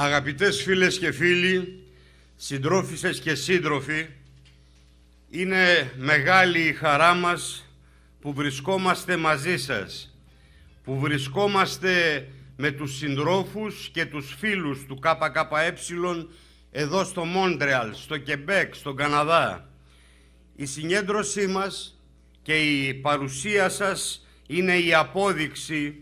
Αγαπητές φίλες και φίλοι, συντρόφισσες και σύντροφοι, είναι μεγάλη η χαρά μας που βρισκόμαστε μαζί σας, που βρισκόμαστε με τους συντρόφους και τους φίλους του ΚΚΕ εδώ στο Μόντρεαλ, στο Κεμπέκ, στον Καναδά. Η συγκέντρωσή μας και η παρουσία σας είναι η απόδειξη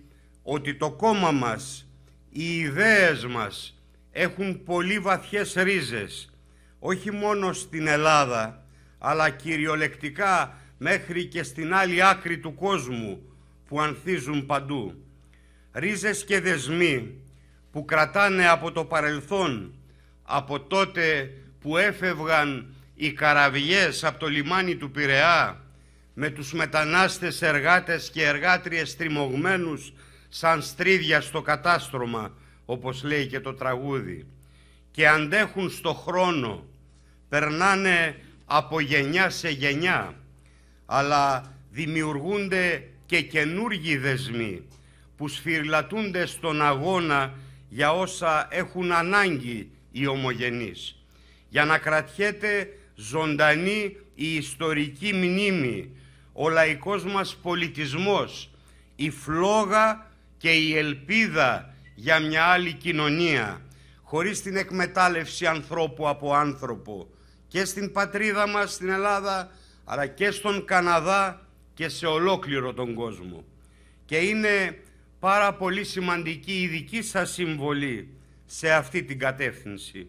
ότι το κόμμα μας, οι ιδέες μας, έχουν πολύ βαθιές ρίζες, όχι μόνο στην Ελλάδα, αλλά κυριολεκτικά μέχρι και στην άλλη άκρη του κόσμου που ανθίζουν παντού. Ρίζες και δεσμοί που κρατάνε από το παρελθόν, από τότε που έφευγαν οι καραβιές από το λιμάνι του Πειραιά με τους μετανάστες εργάτες και εργάτριες τριμωγμένους σαν στρίδια στο κατάστρωμα όπως λέει και το τραγούδι και αντέχουν στο χρόνο περνάνε από γενιά σε γενιά αλλά δημιουργούνται και καινούργιοι δεσμοί που σφυρλατούνται στον αγώνα για όσα έχουν ανάγκη οι ομογενείς για να κρατιέται ζωντανή η ιστορική μνήμη ο λαϊκός μας πολιτισμός η φλόγα και η ελπίδα για μια άλλη κοινωνία, χωρίς την εκμετάλλευση ανθρώπου από άνθρωπο και στην πατρίδα μας στην Ελλάδα, αλλά και στον Καναδά και σε ολόκληρο τον κόσμο. Και είναι πάρα πολύ σημαντική η δική σας συμβολή σε αυτή την κατεύθυνση.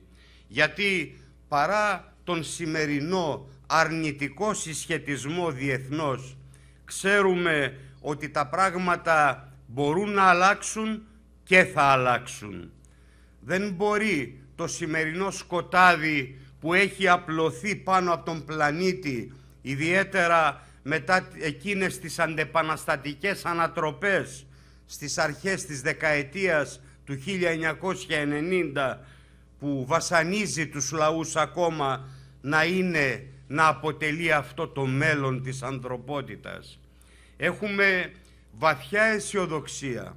Γιατί παρά τον σημερινό αρνητικό συσχετισμό διεθνώς, ξέρουμε ότι τα πράγματα μπορούν να αλλάξουν και θα αλλάξουν. Δεν μπορεί το σημερινό σκοτάδι που έχει απλωθεί πάνω από τον πλανήτη, ιδιαίτερα μετά εκείνες τις αντεπαναστατικές ανατροπές στις αρχές της δεκαετίας του 1990 που βασανίζει τους λαούς ακόμα να είναι, να αποτελεί αυτό το μέλλον της ανθρωπότητας. Έχουμε βαθιά αισιοδοξία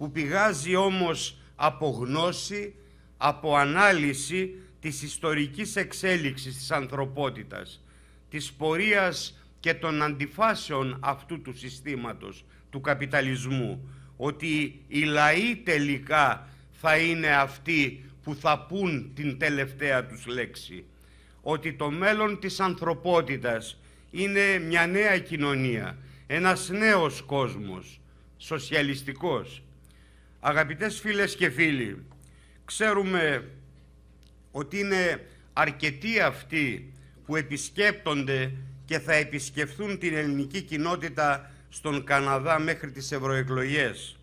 που πηγάζει όμως από γνώση, από ανάλυση της ιστορικής εξέλιξης της ανθρωπότητας, της πορείας και των αντιφάσεων αυτού του συστήματος, του καπιταλισμού, ότι οι λαοί τελικά θα είναι αυτοί που θα πούν την τελευταία τους λέξη, ότι το μέλλον της ανθρωπότητας είναι μια νέα κοινωνία, ένας νέος κόσμος, σοσιαλιστικός, Αγαπητές φίλες και φίλοι, ξέρουμε ότι είναι αρκετοί αυτοί που επισκέπτονται και θα επισκεφθούν την ελληνική κοινότητα στον Καναδά μέχρι τις ευρωεκλογές.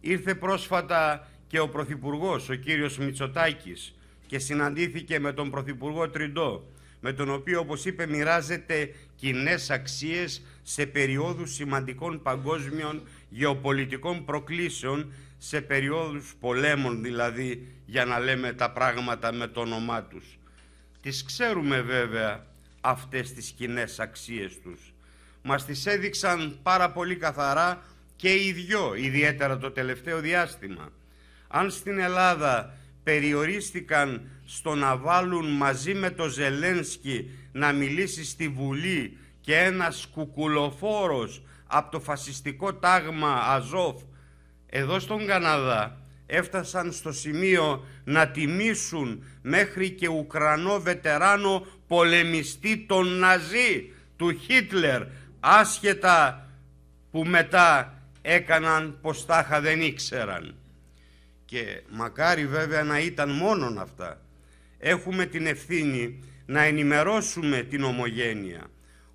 Ήρθε πρόσφατα και ο Πρωθυπουργός, ο κύριος Μητσοτάκης, και συναντήθηκε με τον Πρωθυπουργό Τριντό, με τον οποίο, όπως είπε, μοιράζεται κοινές αξίες σε περιόδους σημαντικών παγκόσμιων γεωπολιτικών προκλήσεων σε περιόδους πολέμων δηλαδή για να λέμε τα πράγματα με το όνομά τους. Τις ξέρουμε βέβαια αυτές τις κοινέ αξίες τους. Μας τις έδειξαν πάρα πολύ καθαρά και οι δυο, ιδιαίτερα το τελευταίο διάστημα. Αν στην Ελλάδα περιορίστηκαν στο να βάλουν μαζί με το Ζελένσκι να μιλήσει στη Βουλή και ένας κουκουλοφόρος από το φασιστικό τάγμα Αζόφ εδώ στον Καναδά έφτασαν στο σημείο να τιμήσουν μέχρι και Ουκρανό βετεράνο πολεμιστή των Ναζί, του Χίτλερ, άσχετα που μετά έκαναν πως τάχα δεν ήξεραν. Και μακάρι βέβαια να ήταν μόνον αυτά. Έχουμε την ευθύνη να ενημερώσουμε την ομογένεια,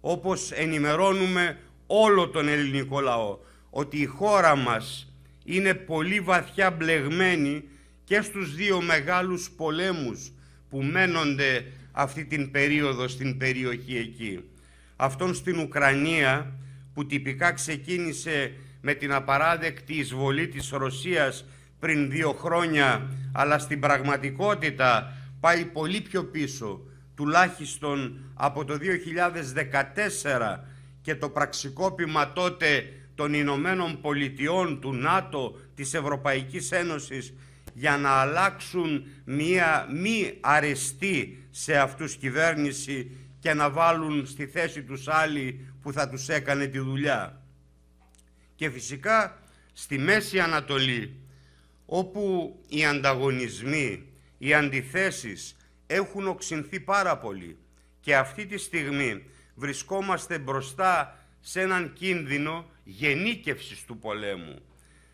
όπως ενημερώνουμε όλο τον ελληνικό λαό, ότι η χώρα μας είναι πολύ βαθιά μπλεγμένη και στους δύο μεγάλους πολέμους που μένονται αυτή την περίοδο στην περιοχή εκεί. Αυτόν στην Ουκρανία που τυπικά ξεκίνησε με την απαράδεκτη εισβολή της Ρωσίας πριν δύο χρόνια αλλά στην πραγματικότητα πάει πολύ πιο πίσω τουλάχιστον από το 2014 και το πραξικόπημα τότε των Ηνωμένων Πολιτειών, του ΝΑΤΟ, της Ευρωπαϊκής Ένωσης για να αλλάξουν μία μη αρεστή σε αυτούς κυβέρνηση και να βάλουν στη θέση τους άλλοι που θα τους έκανε τη δουλειά. Και φυσικά στη Μέση Ανατολή, όπου οι ανταγωνισμοί, οι αντιθέσεις έχουν οξυνθεί πάρα πολύ και αυτή τη στιγμή βρισκόμαστε μπροστά σε έναν κίνδυνο γενίκευσης του πολέμου,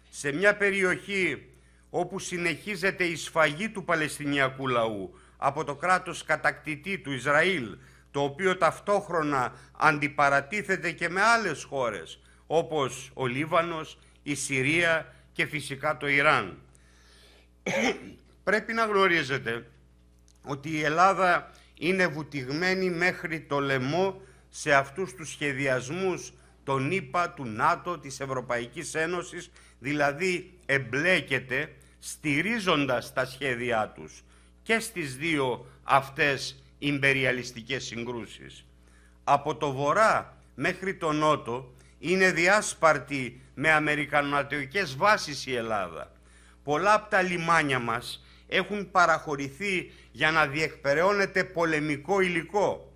σε μια περιοχή όπου συνεχίζεται η σφαγή του Παλαιστινιακού λαού από το κράτος κατακτητή του Ισραήλ, το οποίο ταυτόχρονα αντιπαρατίθεται και με άλλες χώρες, όπως ο Λίβανος, η Συρία και φυσικά το Ιράν. Πρέπει να γνωρίζετε ότι η Ελλάδα είναι βουτυγμένη μέχρι το λαιμό σε αυτούς τους σχεδιασμούς ...τον ΗΠΑ, του ΝΑΤΟ, της Ευρωπαϊκής Ένωσης, δηλαδή εμπλέκεται στηρίζοντας τα σχέδιά τους και στις δύο αυτές ιμπεριαλιστικές συγκρούσεις. Από το βορρά μέχρι το νότο είναι διάσπαρτη με αμερικανοατοικές βάσεις η Ελλάδα. Πολλά από τα λιμάνια μας έχουν παραχωρηθεί για να διεκπεραιώνεται πολεμικό υλικό.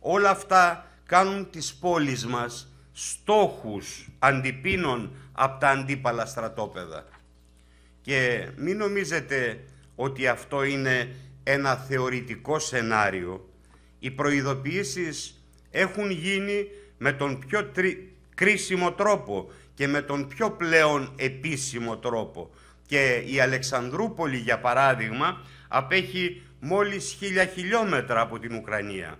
Όλα αυτά κάνουν τις πόλεις μας στόχους αντιπίνων από τα αντίπαλα στρατόπεδα. Και μην νομίζετε ότι αυτό είναι ένα θεωρητικό σενάριο. Οι προειδοποιήσεις έχουν γίνει με τον πιο τρι... κρίσιμο τρόπο και με τον πιο πλέον επίσημο τρόπο. Και η Αλεξανδρούπολη, για παράδειγμα, απέχει μόλις χίλια χιλιόμετρα από την Ουκρανία.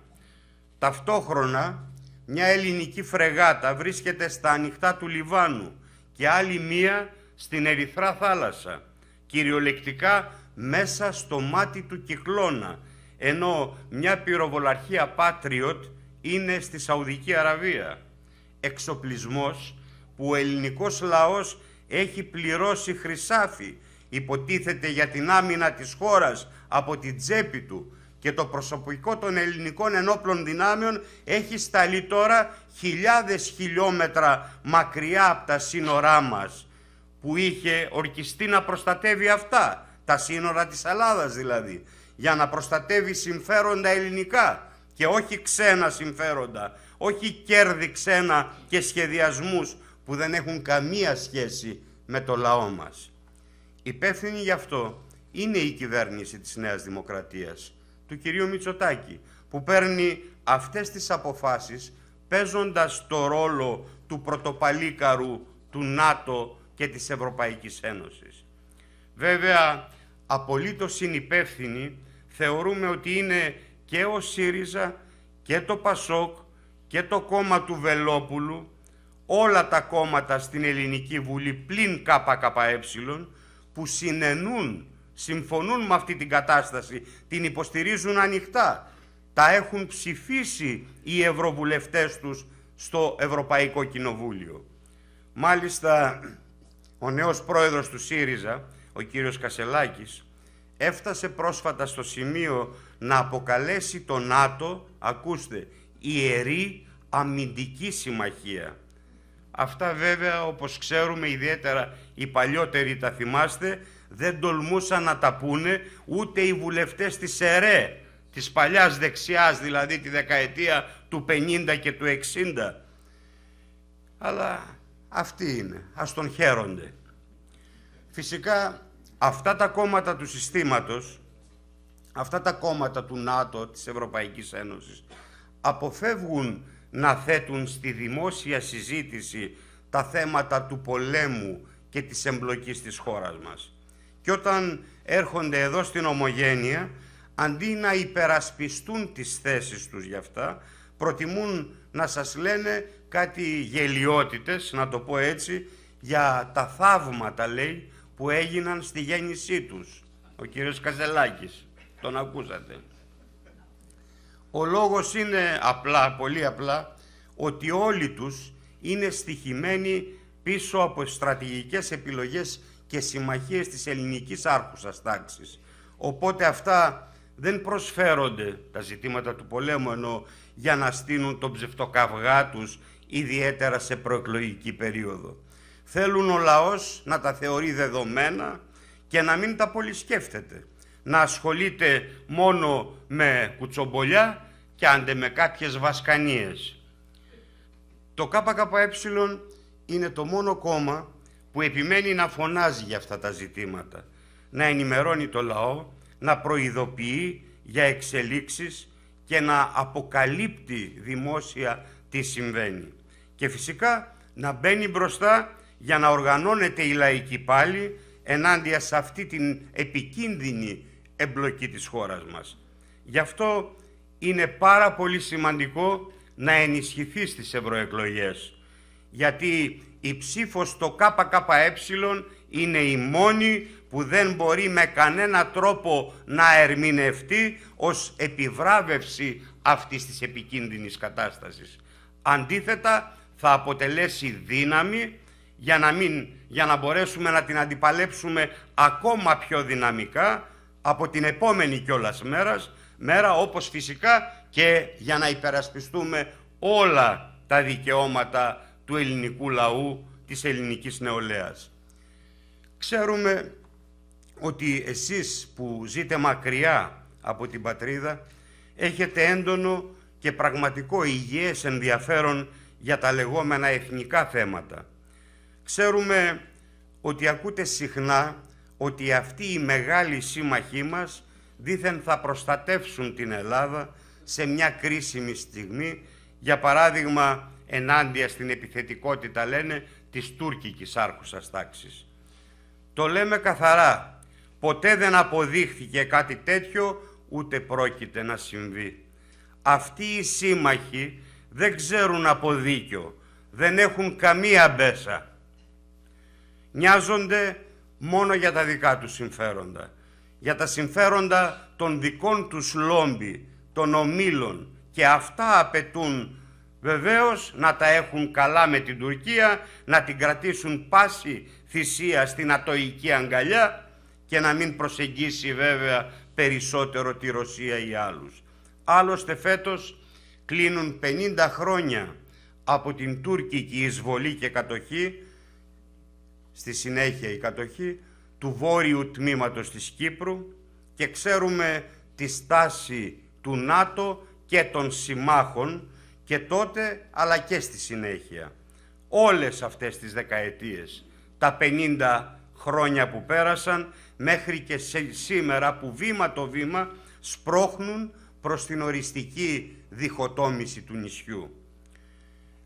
Ταυτόχρονα μια ελληνική φρεγάτα βρίσκεται στα ανοιχτά του Λιβάνου και άλλη μία στην Ερυθρά θάλασσα, κυριολεκτικά μέσα στο μάτι του κυκλώνα, ενώ μια πυροβολαρχία Patriot είναι στη Σαουδική Αραβία. Εξοπλισμός που ο ελληνικός λαός έχει πληρώσει χρυσάφι, υποτίθεται για την άμυνα της χώρας από την τσέπη του, και το προσωπικό των ελληνικών ενόπλων δυνάμεων έχει σταλεί τώρα χιλιάδες χιλιόμετρα μακριά από τα σύνορά μας που είχε ορκιστεί να προστατεύει αυτά, τα σύνορα της Ελλάδας δηλαδή, για να προστατεύει συμφέροντα ελληνικά και όχι ξένα συμφέροντα, όχι κέρδη ξένα και σχεδιασμούς που δεν έχουν καμία σχέση με το λαό μας. Υπεύθυνη γι' αυτό είναι η κυβέρνηση της Νέας Δημοκρατίας του κυρίου Μητσοτάκη που παίρνει αυτές τις αποφάσεις παίζοντας το ρόλο του πρωτοπαλίκαρου του ΝΑΤΟ και της Ευρωπαϊκής Ένωσης. Βέβαια, απολύτως συνυπεύθυνοι θεωρούμε ότι είναι και ο ΣΥΡΙΖΑ και το ΠΑΣΟΚ και το κόμμα του Βελόπουλου όλα τα κόμματα στην Ελληνική Βουλή πλην ΚΚΕ που συνενούν συμφωνούν με αυτή την κατάσταση, την υποστηρίζουν ανοιχτά. Τα έχουν ψηφίσει οι ευρωβουλευτές τους στο Ευρωπαϊκό Κοινοβούλιο. Μάλιστα, ο νέος πρόεδρος του ΣΥΡΙΖΑ, ο κύριος Κασελάκης, έφτασε πρόσφατα στο σημείο να αποκαλέσει το ΝΑΤΟ, ακούστε, ιερή αμυντική συμμαχία. Αυτά βέβαια, όπως ξέρουμε, ιδιαίτερα οι παλιότεροι τα θυμάστε, δεν τολμούσαν να τα πούνε ούτε οι βουλευτές της ΕΡΕ, της παλιάς δεξιάς δηλαδή τη δεκαετία του 50 και του 60. Αλλά αυτοί είναι, ας τον χαίρονται. Φυσικά αυτά τα κόμματα του συστήματος, αυτά τα κόμματα του ΝΑΤΟ, της Ευρωπαϊκής Ένωσης, αποφεύγουν να θέτουν στη δημόσια συζήτηση τα θέματα του πολέμου και της εμπλοκής της χώρας μας. Και όταν έρχονται εδώ στην Ομογένεια, αντί να υπερασπιστούν τις θέσεις τους για αυτά, προτιμούν να σας λένε κάτι γελιότητες, να το πω έτσι, για τα θαύματα, λέει, που έγιναν στη γέννησή τους. Ο κύριος Καζελάκης, τον ακούσατε. Ο λόγος είναι απλά, πολύ απλά, ότι όλοι τους είναι στοιχημένοι πίσω από στρατηγικές επιλογές και συμμαχίες της ελληνικής άρχουσας τάξης. Οπότε αυτά δεν προσφέρονται τα ζητήματα του πολέμου ενώ για να στείνουν τον ψευτοκαυγά τους ιδιαίτερα σε προεκλογική περίοδο. Θέλουν ο λαός να τα θεωρεί δεδομένα και να μην τα πολυσκέφτεται. Να ασχολείται μόνο με κουτσομπολιά και άντε με κάποιες βασκανίες. Το ΚΚΕ είναι το μόνο κόμμα που επιμένει να φωνάζει για αυτά τα ζητήματα, να ενημερώνει το λαό, να προειδοποιεί για εξελίξεις και να αποκαλύπτει δημόσια τι συμβαίνει. Και φυσικά να μπαίνει μπροστά για να οργανώνεται η λαϊκή πάλι ενάντια σε αυτή την επικίνδυνη εμπλοκή της χώρας μας. Γι' αυτό είναι πάρα πολύ σημαντικό να ενισχυθεί στις ευρωεκλογές, γιατί η ψήφος στο ΚΚΕ είναι η μόνη που δεν μπορεί με κανένα τρόπο να ερμηνευτεί ως επιβράβευση αυτής της επικίνδυνης κατάστασης. Αντίθετα, θα αποτελέσει δύναμη για να, μην, για να μπορέσουμε να την αντιπαλέψουμε ακόμα πιο δυναμικά από την επόμενη κιόλας μέρας, μέρα όπως φυσικά και για να υπερασπιστούμε όλα τα δικαιώματα του ελληνικού λαού, της ελληνικής νεολαίας. Ξέρουμε ότι εσείς που ζείτε μακριά από την πατρίδα έχετε έντονο και πραγματικό υγιές ενδιαφέρον για τα λεγόμενα εθνικά θέματα. Ξέρουμε ότι ακούτε συχνά ότι αυτοί οι μεγάλοι σύμμαχοί μας δήθεν θα προστατεύσουν την Ελλάδα σε μια κρίσιμη στιγμή, για παράδειγμα ενάντια στην επιθετικότητα, λένε, της τουρκικής άρχουσας τάξης. Το λέμε καθαρά. Ποτέ δεν αποδείχθηκε κάτι τέτοιο, ούτε πρόκειται να συμβεί. Αυτοί οι σύμμαχοι δεν ξέρουν από δίκιο, δεν έχουν καμία μπέσα. Νοιάζονται μόνο για τα δικά τους συμφέροντα, για τα συμφέροντα των δικών τους λόμπι, των ομίλων και αυτά απαιτούν Βεβαίως να τα έχουν καλά με την Τουρκία, να την κρατήσουν πάση θυσία στην ατοϊκή αγκαλιά και να μην προσεγγίσει βέβαια περισσότερο τη Ρωσία ή άλλους. Άλλωστε φέτος κλείνουν 50 χρόνια από την τουρκική εισβολή και κατοχή, στη συνέχεια η κατοχή, του βόρειου τμήματος της Κύπρου και ξέρουμε τη στάση του ΝΑΤΟ και των συμμάχων και τότε αλλά και στη συνέχεια. Όλες αυτές τις δεκαετίες, τα 50 χρόνια που πέρασαν μέχρι και σήμερα που βήμα το βήμα σπρώχνουν προς την οριστική διχοτόμηση του νησιού.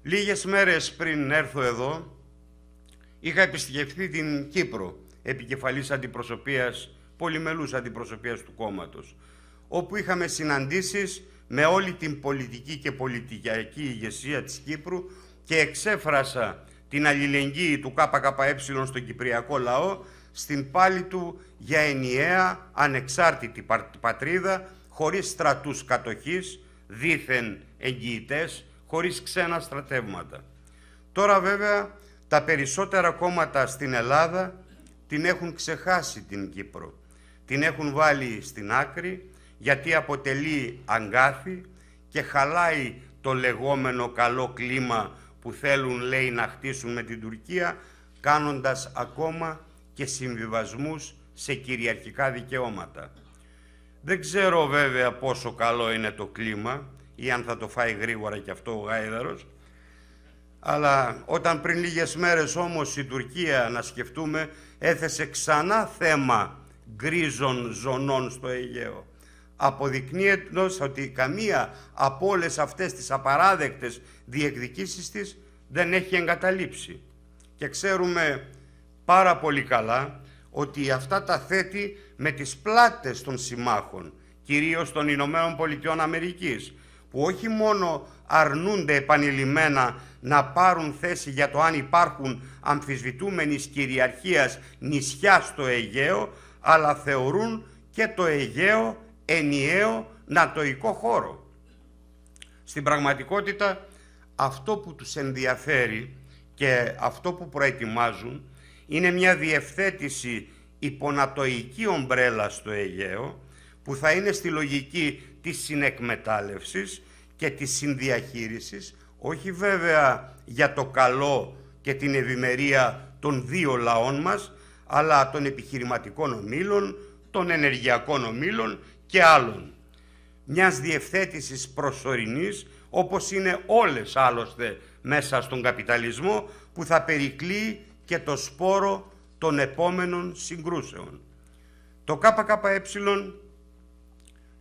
Λίγες μέρες πριν έρθω εδώ, είχα επισκεφθεί την Κύπρο, επικεφαλής αντιπροσωπείας, πολυμελούς αντιπροσωπείας του κόμματος, όπου είχαμε συναντήσεις με όλη την πολιτική και πολιτικιακή ηγεσία της Κύπρου και εξέφρασα την αλληλεγγύη του ΚΚΕ στον Κυπριακό λαό στην πάλη του για ενιαία ανεξάρτητη πατρίδα χωρίς στρατούς κατοχής, δήθεν εγγυητές, χωρίς ξένα στρατεύματα. Τώρα βέβαια τα περισσότερα κόμματα στην Ελλάδα την έχουν ξεχάσει την Κύπρο. Την έχουν βάλει στην άκρη, γιατί αποτελεί αγκάθι και χαλάει το λεγόμενο καλό κλίμα που θέλουν, λέει, να χτίσουν με την Τουρκία, κάνοντας ακόμα και συμβιβασμούς σε κυριαρχικά δικαιώματα. Δεν ξέρω βέβαια πόσο καλό είναι το κλίμα ή αν θα το φάει γρήγορα και αυτό ο Γάιδαρος, αλλά όταν πριν λίγες μέρες όμως η Τουρκία, να σκεφτούμε, έθεσε ξανά θέμα γκρίζων ζωνών στο Αιγαίο αποδεικνύοντας ότι καμία από όλες αυτές τις απαράδεκτες διεκδικήσεις της δεν έχει εγκαταλείψει. Και ξέρουμε πάρα πολύ καλά ότι αυτά τα θέτει με τις πλάτες των συμμάχων, κυρίως των Ηνωμένων Πολιτειών Αμερικής, που όχι μόνο αρνούνται επανειλημμένα να πάρουν θέση για το αν υπάρχουν αμφισβητούμενης κυριαρχίας νησιά στο Αιγαίο, αλλά θεωρούν και το Αιγαίο ενιαίο νατοϊκό χώρο. Στην πραγματικότητα αυτό που τους ενδιαφέρει και αυτό που προετοιμάζουν είναι μια διευθέτηση υπονατοϊκή ομπρέλα στο Αιγαίο που θα είναι στη λογική της συνεκμετάλλευσης και της συνδιαχείρισης όχι βέβαια για το καλό και την ευημερία των δύο λαών μας αλλά των επιχειρηματικών ομίλων των ενεργειακών ομίλων και άλλων. Μιας διευθέτησης προσωρινής, όπως είναι όλες άλλωστε μέσα στον καπιταλισμό, που θα περικλεί και το σπόρο των επόμενων συγκρούσεων. Το ΚΚΕ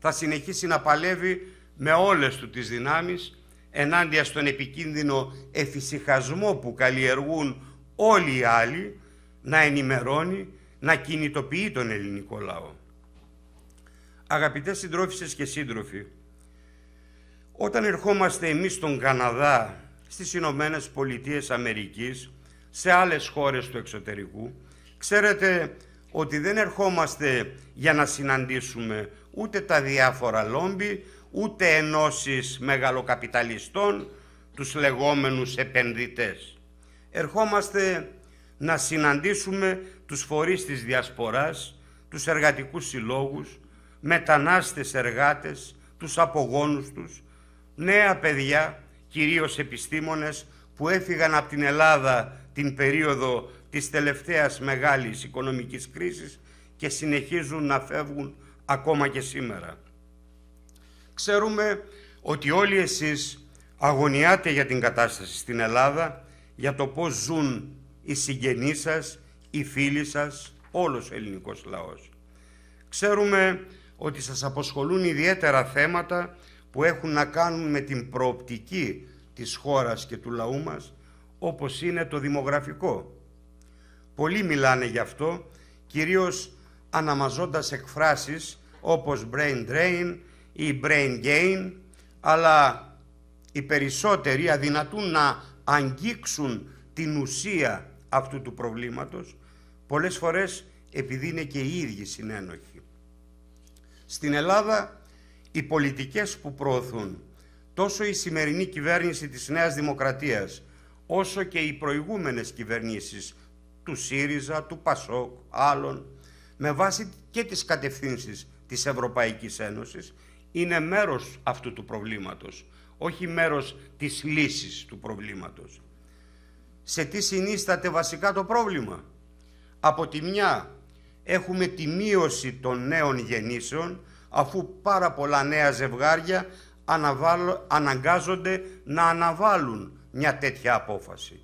θα συνεχίσει να παλεύει με όλες του τις δυνάμεις ενάντια στον επικίνδυνο εφησυχασμό που καλλιεργούν όλοι οι άλλοι να ενημερώνει, να κινητοποιεί τον ελληνικό λαό. Αγαπητές συντρόφισσες και σύντροφοι, όταν ερχόμαστε εμείς στον Καναδά, στις Ηνωμένες Πολιτείες Αμερικής, σε άλλες χώρες του εξωτερικού, ξέρετε ότι δεν ερχόμαστε για να συναντήσουμε ούτε τα διάφορα λόμπι, ούτε ενώσεις μεγαλοκαπιταλιστών, τους λεγόμενους επενδυτές. Ερχόμαστε να συναντήσουμε τους φορείς της διασποράς, τους εργατικούς συλλόγους, μετανάστες εργάτες, τους απογόνους τους, νέα παιδιά, κυρίως επιστήμονες, που έφυγαν από την Ελλάδα την περίοδο της τελευταίας μεγάλης οικονομικής κρίσης και συνεχίζουν να φεύγουν ακόμα και σήμερα. Ξέρουμε ότι όλοι εσείς αγωνιάτε για την κατάσταση στην Ελλάδα, για το πώς ζουν οι συγγενείς σας, οι φίλοι σας, όλος ο ελληνικός λαός. Ξέρουμε ότι σας αποσχολούν ιδιαίτερα θέματα που έχουν να κάνουν με την προοπτική της χώρας και του λαού μας, όπως είναι το δημογραφικό. Πολλοί μιλάνε γι' αυτό, κυρίως αναμαζώντας εκφράσεις όπως brain drain ή brain gain, αλλά οι περισσότεροι αδυνατούν να αγγίξουν την ουσία αυτού του προβλήματος, πολλές φορές επειδή είναι και οι ίδιοι συνένοχοι. Στην Ελλάδα οι πολιτικές που προωθούν τόσο η σημερινή κυβέρνηση της Νέας Δημοκρατίας όσο και οι προηγούμενες κυβερνήσεις του ΣΥΡΙΖΑ, του ΠΑΣΟΚ, άλλων με βάση και τις κατευθύνσεις της Ευρωπαϊκής Ένωσης είναι μέρος αυτού του προβλήματος, όχι μέρος της λύσης του προβλήματος. Σε τι συνίσταται βασικά το πρόβλημα. Από τη μια έχουμε τη μείωση των νέων γεννήσεων αφού πάρα πολλά νέα ζευγάρια αναγκάζονται να αναβάλουν μια τέτοια απόφαση.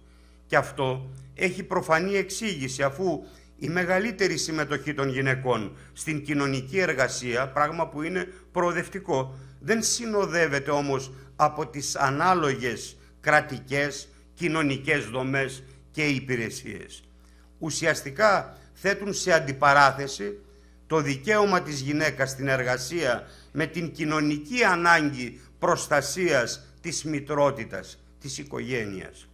Και αυτό έχει προφανή εξήγηση αφού η μεγαλύτερη συμμετοχή των γυναικών στην κοινωνική εργασία, πράγμα που είναι προοδευτικό, δεν συνοδεύεται όμως από τις ανάλογες κρατικές, κοινωνικές δομές και υπηρεσίες. Ουσιαστικά θέτουν σε αντιπαράθεση το δικαίωμα της γυναίκας στην εργασία με την κοινωνική ανάγκη προστασίας της μητρότητας, της οικογένειας.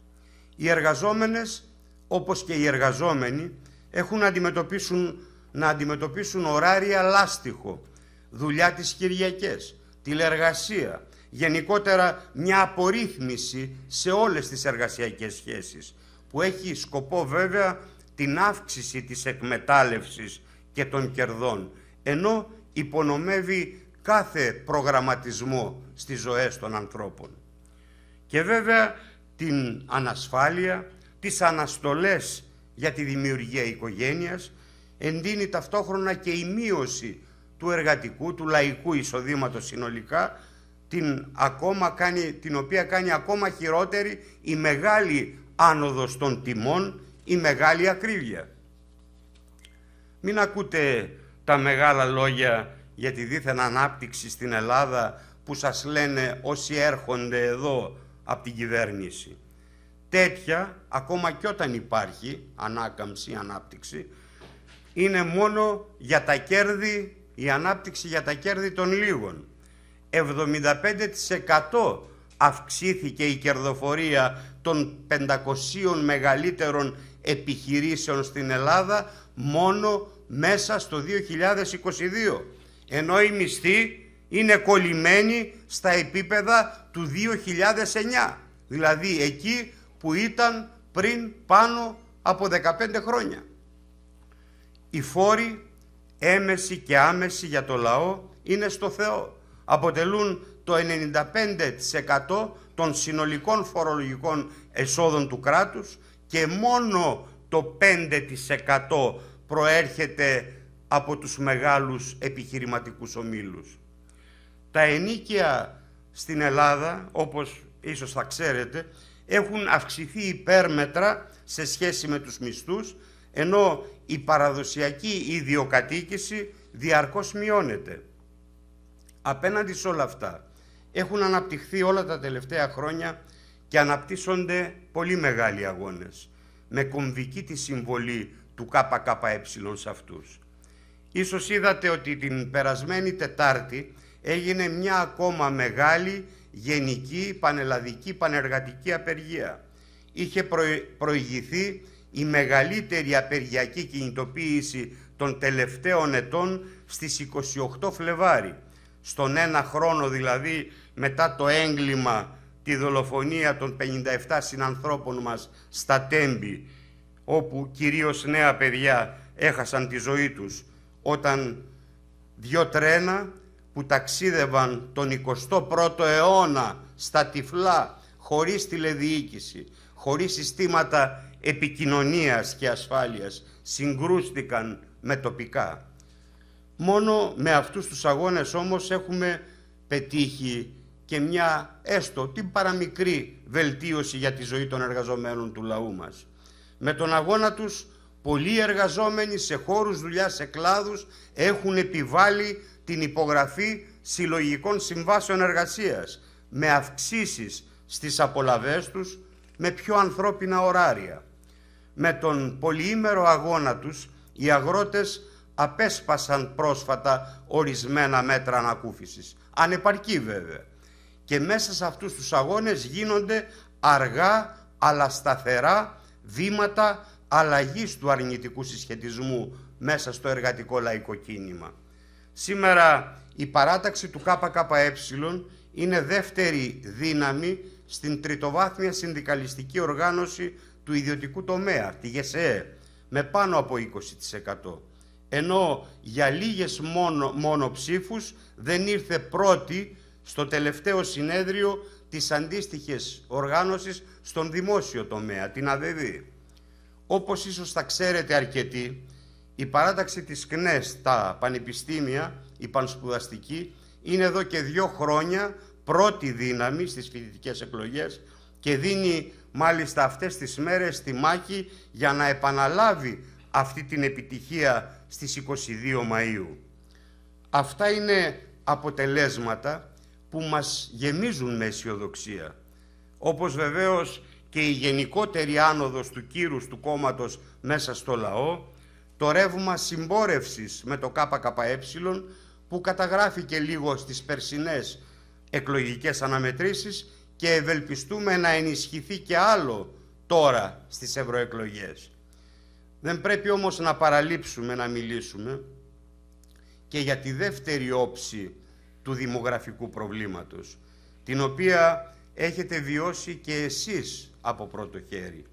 Οι εργαζόμενες, όπως και οι εργαζόμενοι, έχουν να αντιμετωπίσουν, να αντιμετωπίσουν ωράρια λάστιχο, δουλειά τις Κυριακές, τηλεργασία, γενικότερα μια απορρίθμιση σε όλες τις εργασιακές σχέσεις, που έχει σκοπό βέβαια την αύξηση της εκμετάλλευσης και των κερδών, ενώ υπονομεύει κάθε προγραμματισμό στις ζωές των ανθρώπων. Και βέβαια την ανασφάλεια, τις αναστολές για τη δημιουργία οικογένειας, εντείνει ταυτόχρονα και η μείωση του εργατικού, του λαϊκού εισοδήματος συνολικά, την, ακόμα κάνει, την οποία κάνει ακόμα χειρότερη η μεγάλη άνοδος των τιμών η μεγάλη ακρίβεια. Μην ακούτε τα μεγάλα λόγια για τη δίθεν ανάπτυξη στην Ελλάδα που σας λένε όσοι έρχονται εδώ από την κυβέρνηση. Τέτοια, ακόμα και όταν υπάρχει ανάκαμψη, ανάπτυξη, είναι μόνο για τα κέρδη, η ανάπτυξη για τα κέρδη των λίγων. 75% αυξήθηκε η κερδοφορία των 500 μεγαλύτερων επιχειρήσεων στην Ελλάδα μόνο μέσα στο 2022. Ενώ οι μισθοί είναι κολλημένοι στα επίπεδα του 2009. Δηλαδή εκεί που ήταν πριν πάνω από 15 χρόνια. Οι φόροι έμεση και άμεση για το λαό είναι στο Θεό. Αποτελούν το 95% των συνολικών φορολογικών εσόδων του κράτους και μόνο το 5% προέρχεται από τους μεγάλους επιχειρηματικούς ομίλους. Τα ενίκια στην Ελλάδα, όπως ίσως θα ξέρετε, έχουν αυξηθεί υπέρμετρα σε σχέση με τους μισθούς, ενώ η παραδοσιακή ιδιοκατοίκηση διαρκώς μειώνεται. Απέναντι σε όλα αυτά έχουν αναπτυχθεί όλα τα τελευταία χρόνια και αναπτύσσονται πολύ μεγάλοι αγώνες με κομβική τη συμβολή του ΚΚΕ σε αυτούς. Ίσως είδατε ότι την περασμένη Τετάρτη έγινε μια ακόμα μεγάλη γενική πανελλαδική πανεργατική απεργία. Είχε προηγηθεί η μεγαλύτερη απεργιακή κινητοποίηση των τελευταίων ετών στις 28 Φλεβάρι. Στον ένα χρόνο δηλαδή μετά το έγκλημα τη δολοφονία των 57 συνανθρώπων μας στα Τέμπη, όπου κυρίως νέα παιδιά έχασαν τη ζωή τους, όταν δύο τρένα που ταξίδευαν τον 21ο αιώνα στα τυφλά, χωρίς τηλεδιοίκηση, χωρίς συστήματα επικοινωνίας και ασφάλειας, συγκρούστηκαν με τοπικά. Μόνο με αυτούς τους αγώνες όμως έχουμε πετύχει και μια έστω την παραμικρή βελτίωση για τη ζωή των εργαζομένων του λαού μας. Με τον αγώνα τους, πολλοί εργαζόμενοι σε χώρους δουλειάς, σε κλάδους έχουν επιβάλει την υπογραφή συλλογικών συμβάσεων εργασίας με αυξήσεις στις απολαβές τους με πιο ανθρώπινα ωράρια. Με τον πολυήμερο αγώνα τους οι αγρότες απέσπασαν πρόσφατα ορισμένα μέτρα ανακούφισης. Ανεπαρκή βέβαια και μέσα σε αυτούς τους αγώνες γίνονται αργά αλλά σταθερά βήματα αλλαγής του αρνητικού συσχετισμού μέσα στο εργατικό λαϊκό κίνημα. Σήμερα η παράταξη του ΚΚΕ είναι δεύτερη δύναμη στην τριτοβάθμια συνδικαλιστική οργάνωση του ιδιωτικού τομέα, τη ΓΕΣΕΕ, με πάνω από 20%. Ενώ για λίγες μόνο, μόνο ψήφους δεν ήρθε πρώτη στο τελευταίο συνέδριο της αντίστοιχης οργάνωσης στον δημόσιο τομέα, την ΑΔΕΔΗ. Όπως ίσως θα ξέρετε αρκετοί, η παράταξη της ΚΝΕΣ στα πανεπιστήμια, η πανσπουδαστική, είναι εδώ και δύο χρόνια πρώτη δύναμη στις φοιτητικές εκλογές και δίνει μάλιστα αυτές τις μέρες τη μάχη για να επαναλάβει αυτή την επιτυχία στις 22 Μαΐου. Αυτά είναι αποτελέσματα που μας γεμίζουν με αισιοδοξία. Όπως βεβαίως και η γενικότερη άνοδος του κύρους του κόμματος μέσα στο λαό, το ρεύμα συμπόρευσης με το ΚΚΕ που καταγράφηκε λίγο στις περσινές εκλογικές αναμετρήσεις και ευελπιστούμε να ενισχυθεί και άλλο τώρα στις ευρωεκλογές. Δεν πρέπει όμως να παραλείψουμε να μιλήσουμε και για τη δεύτερη όψη του δημογραφικού προβλήματος, την οποία έχετε βιώσει και εσείς από πρώτο χέρι.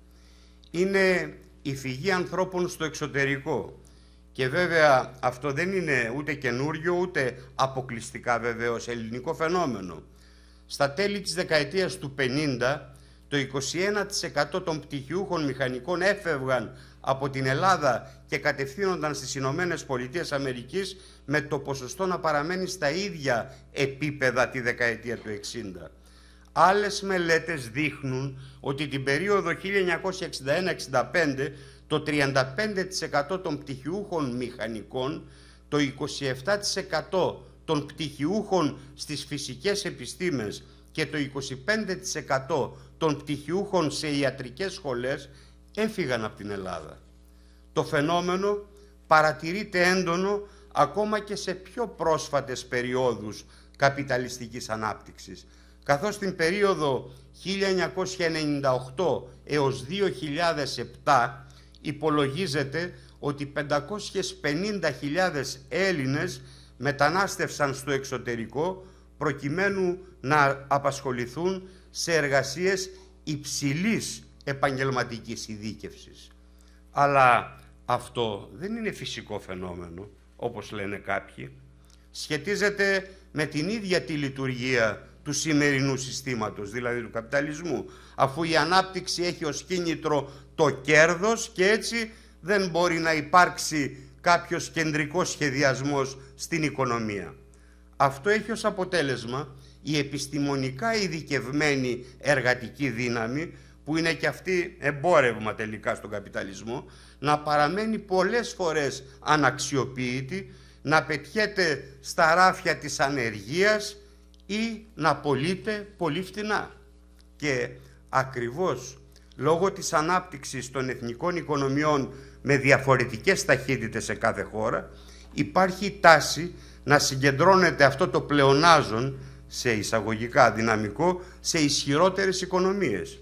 Είναι η φυγή ανθρώπων στο εξωτερικό και βέβαια αυτό δεν είναι ούτε καινούριο ούτε αποκλειστικά βεβαίως ελληνικό φαινόμενο. Στα τέλη της δεκαετίας του 50 το 21% των πτυχιούχων μηχανικών έφευγαν από την Ελλάδα και κατευθύνονταν στις Ηνωμένες Πολιτείες Αμερικής με το ποσοστό να παραμένει στα ίδια επίπεδα τη δεκαετία του 60. Άλλες μελέτες δείχνουν ότι την περίοδο 1961-65 το 35% των πτυχιούχων μηχανικών, το 27% των πτυχιούχων στις φυσικές επιστήμες και το 25% των πτυχιούχων σε ιατρικές σχολές έφυγαν από την Ελλάδα. Το φαινόμενο παρατηρείται έντονο ακόμα και σε πιο πρόσφατες περιόδους καπιταλιστικής ανάπτυξης. Καθώς την περίοδο 1998 έως 2007 υπολογίζεται ότι 550.000 Έλληνες μετανάστευσαν στο εξωτερικό προκειμένου να απασχοληθούν σε εργασίες υψηλής επαγγελματικής ειδίκευσης. Αλλά αυτό δεν είναι φυσικό φαινόμενο όπως λένε κάποιοι, σχετίζεται με την ίδια τη λειτουργία του σημερινού συστήματος, δηλαδή του καπιταλισμού, αφού η ανάπτυξη έχει ως κίνητρο το κέρδος και έτσι δεν μπορεί να υπάρξει κάποιος κεντρικός σχεδιασμός στην οικονομία. Αυτό έχει ως αποτέλεσμα η επιστημονικά ειδικευμένη εργατική δύναμη που είναι και αυτή εμπόρευμα τελικά στον καπιταλισμό, να παραμένει πολλές φορές αναξιοποίητη, να πετιέται στα ράφια της ανεργίας ή να πωλείται πολύ φτηνά. Και ακριβώς λόγω της ανάπτυξης των εθνικών οικονομιών με διαφορετικές ταχύτητες σε κάθε χώρα, υπάρχει τάση να συγκεντρώνεται αυτό το πλεονάζον σε εισαγωγικά δυναμικό σε ισχυρότερες οικονομίες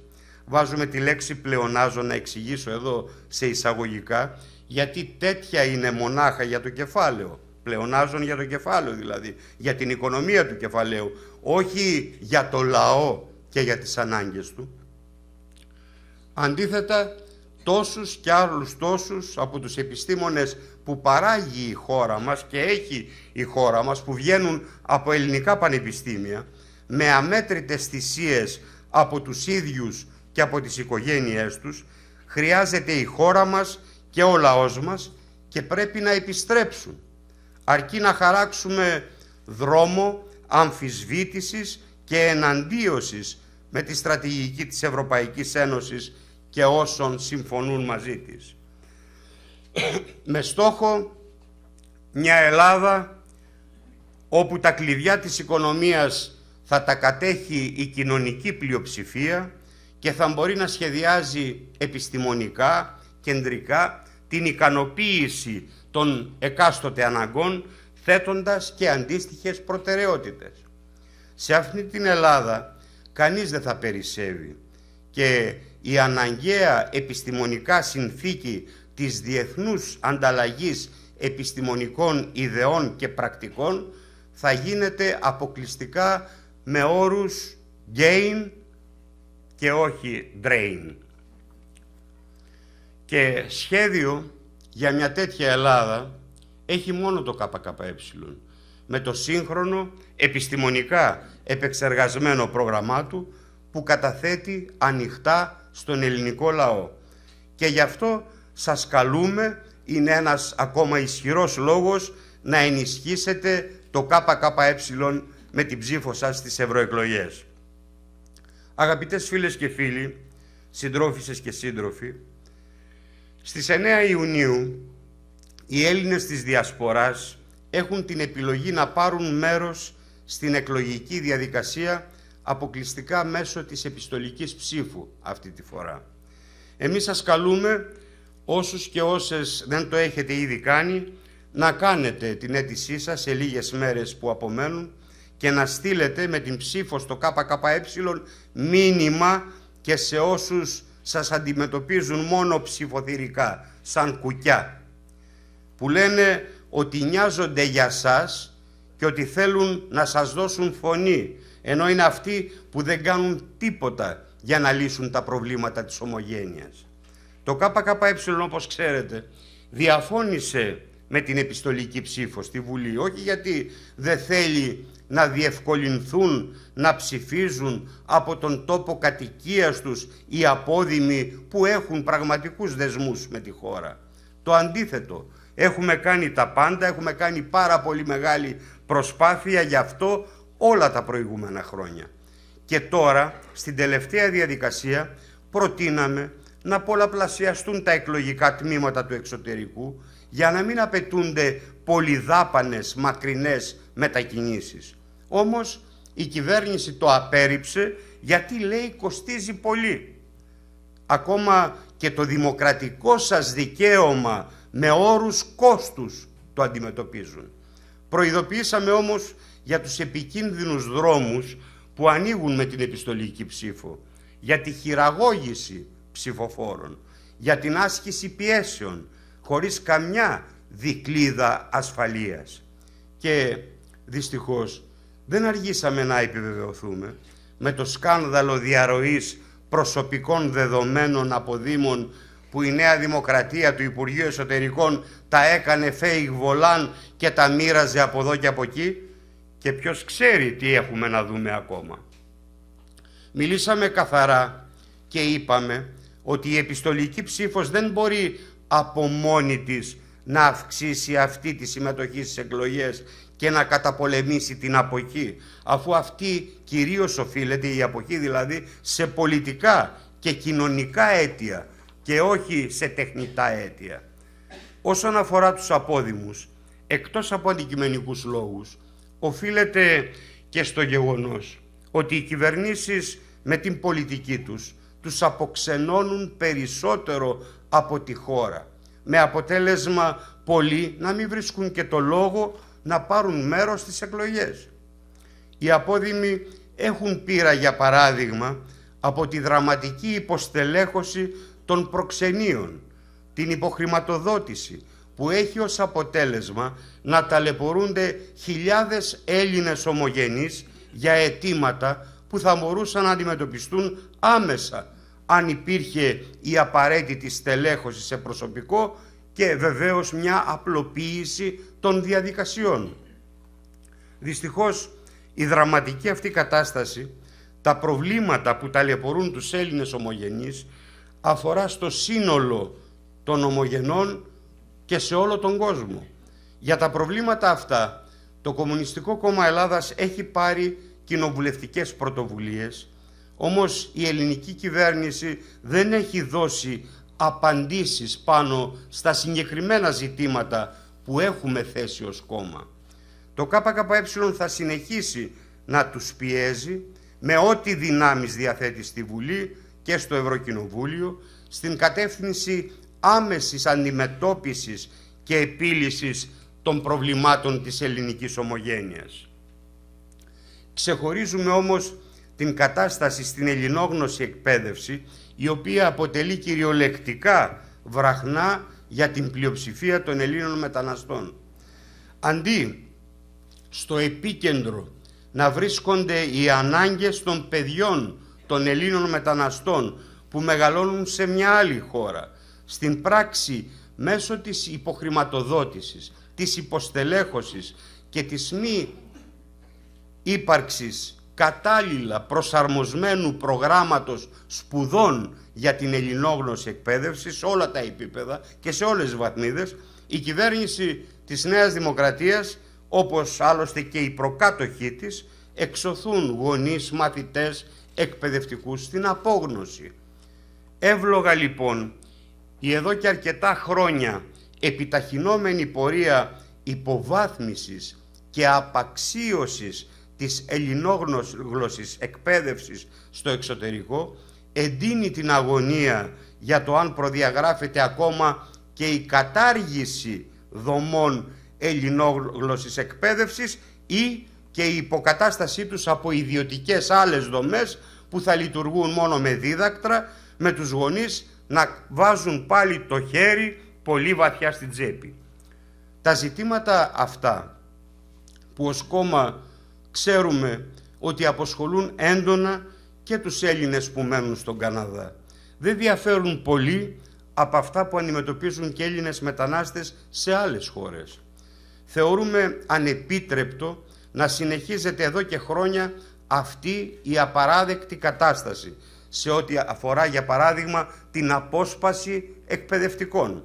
βάζουμε τη λέξη πλεονάζω να εξηγήσω εδώ σε εισαγωγικά, γιατί τέτοια είναι μονάχα για το κεφάλαιο. Πλεονάζων για το κεφάλαιο δηλαδή, για την οικονομία του κεφαλαίου, όχι για το λαό και για τις ανάγκες του. Αντίθετα, τόσους και άλλους τόσους από τους επιστήμονες που παράγει η χώρα μας και έχει η χώρα μας, που βγαίνουν από ελληνικά πανεπιστήμια, με αμέτρητες θυσίες από τους ίδιους και από τις οικογένειές τους, χρειάζεται η χώρα μας και ο λαός μας και πρέπει να επιστρέψουν, αρκεί να χαράξουμε δρόμο αμφισβήτησης και εναντίωσης με τη στρατηγική της Ευρωπαϊκής Ένωσης και όσων συμφωνούν μαζί της. με στόχο μια Ελλάδα όπου τα κλειδιά της οικονομίας θα τα κατέχει η κοινωνική πλειοψηφία, και θα μπορεί να σχεδιάζει επιστημονικά, κεντρικά, την ικανοποίηση των εκάστοτε αναγκών, θέτοντας και αντίστοιχες προτεραιότητες. Σε αυτή την Ελλάδα κανείς δεν θα περισσεύει και η αναγκαία επιστημονικά συνθήκη της διεθνούς ανταλλαγής επιστημονικών ιδεών και πρακτικών θα γίνεται αποκλειστικά με όρους gain και όχι drain. Και σχέδιο για μια τέτοια Ελλάδα έχει μόνο το ΚΚΕ με το σύγχρονο επιστημονικά επεξεργασμένο πρόγραμμά του που καταθέτει ανοιχτά στον ελληνικό λαό. Και γι' αυτό σας καλούμε, είναι ένας ακόμα ισχυρός λόγος να ενισχύσετε το ΚΚΕ με την ψήφο σας στις ευρωεκλογές. Αγαπητές φίλες και φίλοι, συντρόφισσες και σύντροφοι, στις 9 Ιουνίου οι Έλληνες της Διασποράς έχουν την επιλογή να πάρουν μέρος στην εκλογική διαδικασία αποκλειστικά μέσω της επιστολικής ψήφου αυτή τη φορά. Εμείς σας καλούμε όσους και όσες δεν το έχετε ήδη κάνει να κάνετε την αίτησή σας σε λίγες μέρες που απομένουν και να στείλετε με την ψήφο στο ΚΚΕ μήνυμα και σε όσους σας αντιμετωπίζουν μόνο ψηφοθυρικά, σαν κουκιά, που λένε ότι νοιάζονται για σας και ότι θέλουν να σας δώσουν φωνή, ενώ είναι αυτοί που δεν κάνουν τίποτα για να λύσουν τα προβλήματα της ομογένειας. Το ΚΚΕ, όπως ξέρετε, διαφώνησε με την επιστολική ψήφο στη Βουλή, όχι γιατί δεν θέλει να διευκολυνθούν να ψηφίζουν από τον τόπο κατοικίας τους οι απόδημοι που έχουν πραγματικούς δεσμούς με τη χώρα. Το αντίθετο, έχουμε κάνει τα πάντα, έχουμε κάνει πάρα πολύ μεγάλη προσπάθεια γι' αυτό όλα τα προηγούμενα χρόνια. Και τώρα, στην τελευταία διαδικασία, προτείναμε να πολλαπλασιαστούν τα εκλογικά τμήματα του εξωτερικού για να μην απαιτούνται πολυδάπανες μακρινές μετακινήσεις. Όμως η κυβέρνηση το απέρριψε γιατί λέει κοστίζει πολύ. Ακόμα και το δημοκρατικό σας δικαίωμα με όρους κόστους το αντιμετωπίζουν. Προειδοποιήσαμε όμως για τους επικίνδυνους δρόμους που ανοίγουν με την επιστολική ψήφο, για τη χειραγώγηση ψηφοφόρων, για την άσκηση πιέσεων, χωρίς καμιά δικλίδα ασφαλείας. Και δυστυχώς δεν αργήσαμε να επιβεβαιωθούμε με το σκάνδαλο διαρροής προσωπικών δεδομένων από Δήμων που η Νέα Δημοκρατία του Υπουργείου Εσωτερικών τα έκανε fake βολάν και τα μοίραζε από εδώ και από εκεί και ποιος ξέρει τι έχουμε να δούμε ακόμα. Μιλήσαμε καθαρά και είπαμε ότι η επιστολική ψήφος δεν μπορεί από μόνη της να αυξήσει αυτή τη συμμετοχή στις εκλογές και να καταπολεμήσει την αποχή, αφού αυτή κυρίως οφείλεται, η αποχή δηλαδή, σε πολιτικά και κοινωνικά αίτια και όχι σε τεχνητά αίτια. Όσον αφορά τους απόδημους, εκτός από αντικειμενικούς λόγους, οφείλεται και στο γεγονός ότι οι κυβερνήσεις με την πολιτική τους τους αποξενώνουν περισσότερο από τη χώρα με αποτέλεσμα πολλοί να μην βρίσκουν και το λόγο να πάρουν μέρος στις εκλογές. Οι απόδημοι έχουν πείρα για παράδειγμα από τη δραματική υποστελέχωση των προξενείων, την υποχρηματοδότηση που έχει ως αποτέλεσμα να ταλαιπωρούνται χιλιάδες Έλληνες ομογενείς για αιτήματα που θα μπορούσαν να αντιμετωπιστούν άμεσα αν υπήρχε η απαραίτητη στελέχωση σε προσωπικό και βεβαίως μια απλοποίηση των διαδικασιών. Δυστυχώς η δραματική αυτή κατάσταση, τα προβλήματα που ταλαιπωρούν τους Έλληνες ομογενείς αφορά στο σύνολο των ομογενών και σε όλο τον κόσμο. Για τα προβλήματα αυτά το Κομμουνιστικό Κόμμα Ελλάδας έχει πάρει κοινοβουλευτικές πρωτοβουλίες όμως η ελληνική κυβέρνηση δεν έχει δώσει απαντήσεις πάνω στα συγκεκριμένα ζητήματα που έχουμε θέσει ως κόμμα. Το ΚΚΕ θα συνεχίσει να τους πιέζει με ό,τι δυνάμεις διαθέτει στη Βουλή και στο Ευρωκοινοβούλιο στην κατεύθυνση άμεσης αντιμετώπισης και επίλυσης των προβλημάτων της ελληνικής ομογένειας. Ξεχωρίζουμε όμως την κατάσταση στην ελληνόγνωση εκπαίδευση η οποία αποτελεί κυριολεκτικά βραχνά για την πλειοψηφία των Ελλήνων μεταναστών. Αντί στο επίκεντρο να βρίσκονται οι ανάγκες των παιδιών των Ελλήνων μεταναστών που μεγαλώνουν σε μια άλλη χώρα, στην πράξη μέσω της υποχρηματοδότησης, της υποστελέχωσης και της μη ύπαρξης κατάλληλα προσαρμοσμένου προγράμματος σπουδών για την ελληνόγνωση εκπαίδευση σε όλα τα επίπεδα και σε όλες τις βαθμίδες, η κυβέρνηση της Νέας Δημοκρατίας, όπως άλλωστε και η προκάτοχοί της, εξωθούν γονείς, μαθητές, εκπαιδευτικούς στην απόγνωση. Εύλογα λοιπόν η εδώ και αρκετά χρόνια επιταχυνόμενη πορεία υποβάθμισης και απαξίωσης της ελληνόγνωσης εκπαίδευσης στο εξωτερικό εντείνει την αγωνία για το αν προδιαγράφεται ακόμα και η κατάργηση δομών ελληνόγλωσσης εκπαίδευσης ή και η υποκατάστασή τους από ιδιωτικές άλλες δομές που θα λειτουργούν μόνο με δίδακτρα, με τους γονείς να βάζουν πάλι το χέρι πολύ βαθιά στην τσέπη. Τα ζητήματα αυτά που ως κόμμα ξέρουμε ότι αποσχολούν έντονα και τους Έλληνες που μένουν στον Καναδά. Δεν διαφέρουν πολύ από αυτά που αντιμετωπίζουν και Έλληνες μετανάστες σε άλλες χώρες. Θεωρούμε ανεπίτρεπτο να συνεχίζεται εδώ και χρόνια αυτή η απαράδεκτη κατάσταση σε ό,τι αφορά για παράδειγμα την απόσπαση εκπαιδευτικών.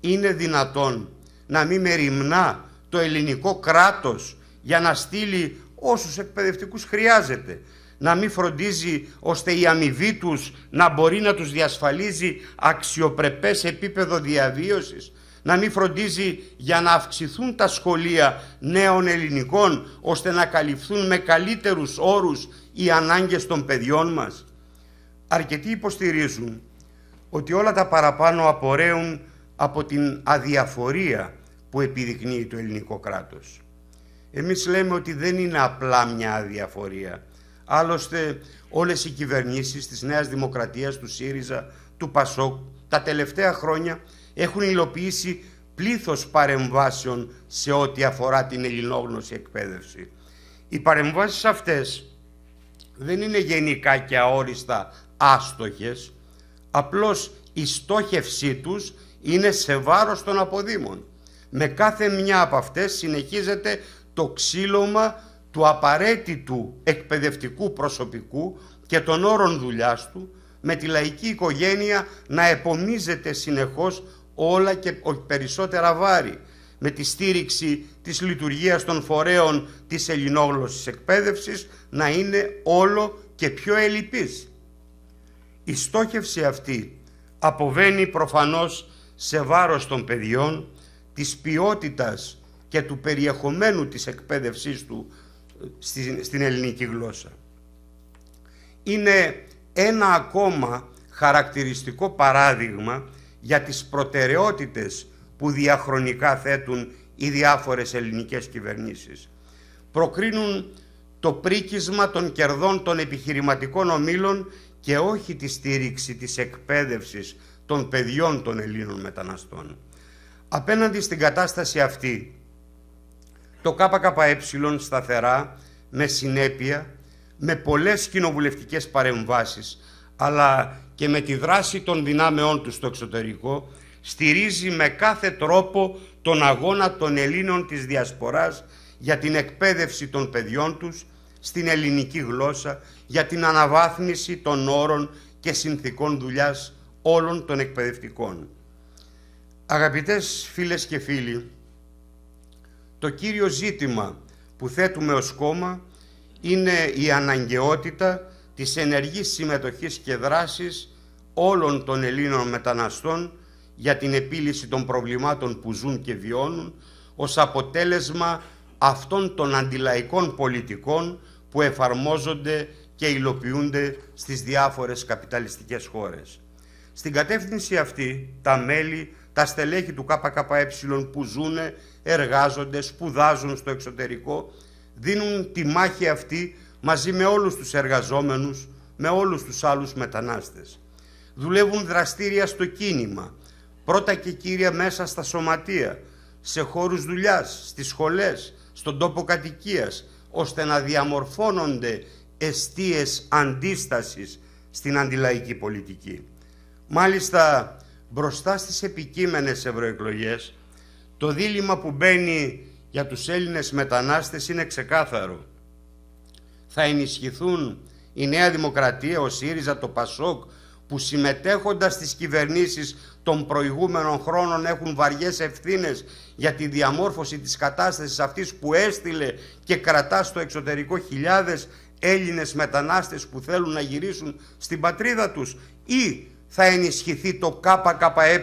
Είναι δυνατόν να μην μεριμνά το ελληνικό κράτος για να στείλει όσους εκπαιδευτικούς χρειάζεται. Να μην φροντίζει ώστε η αμοιβή τους να μπορεί να τους διασφαλίζει αξιοπρεπές επίπεδο διαβίωσης. Να μην φροντίζει για να αυξηθούν τα σχολεία νέων ελληνικών ώστε να καλυφθούν με καλύτερους όρους οι ανάγκες των παιδιών μας. Αρκετοί υποστηρίζουν ότι όλα τα παραπάνω απορρέουν από την αδιαφορία που επιδεικνύει το ελληνικό κράτος. Εμείς λέμε ότι δεν είναι απλά μια αδιαφορία. Άλλωστε όλες οι κυβερνήσεις της Νέας Δημοκρατίας, του ΣΥΡΙΖΑ, του ΠΑΣΟΚ τα τελευταία χρόνια έχουν υλοποιήσει πλήθος παρεμβάσεων σε ό,τι αφορά την ελληνόγνωση εκπαίδευση. Οι παρεμβάσεις αυτές δεν είναι γενικά και αόριστα άστοχες, απλώς η στόχευσή τους είναι σε βάρος των αποδήμων. Με κάθε μια από αυτές συνεχίζεται το ξύλωμα του απαραίτητου εκπαιδευτικού προσωπικού και των όρων δουλειάς του, με τη λαϊκή οικογένεια να επομίζεται συνεχώς όλα και περισσότερα βάρη, με τη στήριξη της λειτουργίας των φορέων της ελληνόγλωσσης εκπαίδευσης να είναι όλο και πιο ελλειπής. Η στόχευση αυτή αποβαίνει προφανώς σε βάρος των παιδιών, της ποιότητας και του περιεχομένου της εκπαίδευσής του ε, στην ελληνική γλώσσα. Είναι ένα ακόμα χαρακτηριστικό παράδειγμα για τις προτεραιότητες που διαχρονικά θέτουν οι διάφορες ελληνικές κυβερνήσεις. Προκρίνουν το πρίκισμα των κερδών των επιχειρηματικών ομίλων και όχι τη στήριξη της εκπαίδευσης των παιδιών των Ελλήνων μεταναστών. Απέναντι στην κατάσταση αυτή, το ΚΚΕ σταθερά, με συνέπεια, με πολλές κοινοβουλευτικές παρεμβάσεις, αλλά και με τη δράση των δυνάμεών του στο εξωτερικό, στηρίζει με κάθε τρόπο τον αγώνα των Ελλήνων της Διασποράς για την εκπαίδευση των παιδιών τους στην ελληνική γλώσσα, για την αναβάθμιση των όρων και συνθήκων δουλειάς όλων των εκπαιδευτικών. Αγαπητές φίλες και φίλοι, το κύριο ζήτημα που θέτουμε ως κόμμα είναι η αναγκαιότητα της ενεργής συμμετοχής και δράσης όλων των Ελλήνων μεταναστών για την επίλυση των προβλημάτων που ζουν και βιώνουν ως αποτέλεσμα αυτών των αντιλαϊκών πολιτικών που εφαρμόζονται και υλοποιούνται στις διάφορες καπιταλιστικές χώρες. Στην κατεύθυνση αυτή τα μέλη τα στελέχη του ΚΚΕ που ζουν, εργάζονται, σπουδάζουν στο εξωτερικό, δίνουν τη μάχη αυτή μαζί με όλους τους εργαζόμενους, με όλους τους άλλους μετανάστες. Δουλεύουν δραστήρια στο κίνημα, πρώτα και κύρια μέσα στα σωματεία, σε χώρους δουλειάς, στις σχολές, στον τόπο κατοικίας, ώστε να διαμορφώνονται εστίες αντίστασης στην αντιλαϊκή πολιτική. Μάλιστα μπροστά στις επικείμενες ευρωεκλογές, το δίλημα που μπαίνει για τους Έλληνες μετανάστες είναι ξεκάθαρο. Θα ενισχυθούν η Νέα Δημοκρατία, ο ΣΥΡΙΖΑ, το ΠΑΣΟΚ που συμμετέχοντας στις κυβερνήσεις των προηγούμενων χρόνων έχουν βαριές ευθύνες για τη διαμόρφωση της κατάστασης αυτής που έστειλε και κρατά στο εξωτερικό χιλιάδες Έλληνες μετανάστες που θέλουν να γυρίσουν στην πατρίδα τους ή θα ενισχυθεί το ΚΚΕ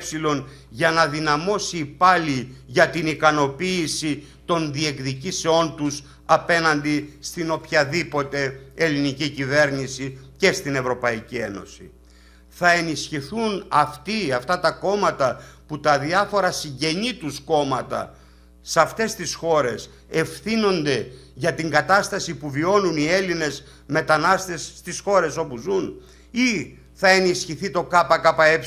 για να δυναμώσει πάλι για την ικανοποίηση των διεκδικήσεών τους απέναντι στην οποιαδήποτε ελληνική κυβέρνηση και στην Ευρωπαϊκή Ένωση. Θα ενισχυθούν αυτοί, αυτά τα κόμματα που τα διάφορα συγγενή τους κόμματα σε αυτές τις χώρες ευθύνονται για την κατάσταση που βιώνουν οι Έλληνες μετανάστες στις χώρες όπου ζουν ή θα ενισχυθεί το ΚΚΕ